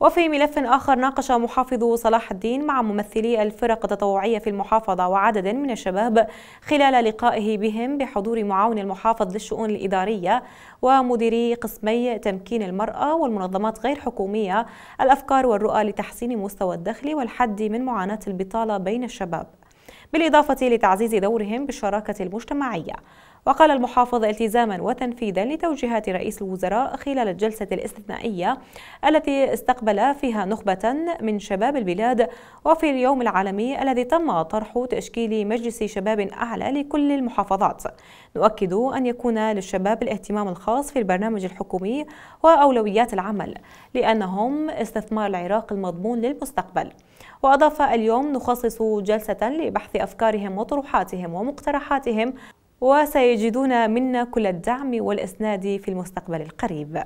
وفي ملف آخر ناقش محافظ صلاح الدين مع ممثلي الفرق التطوعية في المحافظة وعدد من الشباب خلال لقائه بهم بحضور معاون المحافظ للشؤون الإدارية ومديري قسمي تمكين المرأة والمنظمات غير حكومية الأفكار والرؤى لتحسين مستوى الدخل والحد من معاناة البطالة بين الشباب بالإضافة لتعزيز دورهم بالشراكة المجتمعية وقال المحافظ التزاما وتنفيذا لتوجيهات رئيس الوزراء خلال الجلسة الاستثنائية التي استقبل فيها نخبة من شباب البلاد وفي اليوم العالمي الذي تم طرح تشكيل مجلس شباب أعلى لكل المحافظات نؤكد أن يكون للشباب الاهتمام الخاص في البرنامج الحكومي وأولويات العمل لأنهم استثمار العراق المضمون للمستقبل وأضاف اليوم نخصص جلسة لبحث أفكارهم وطروحاتهم ومقترحاتهم وسيجدون منا كل الدعم والإسناد في المستقبل القريب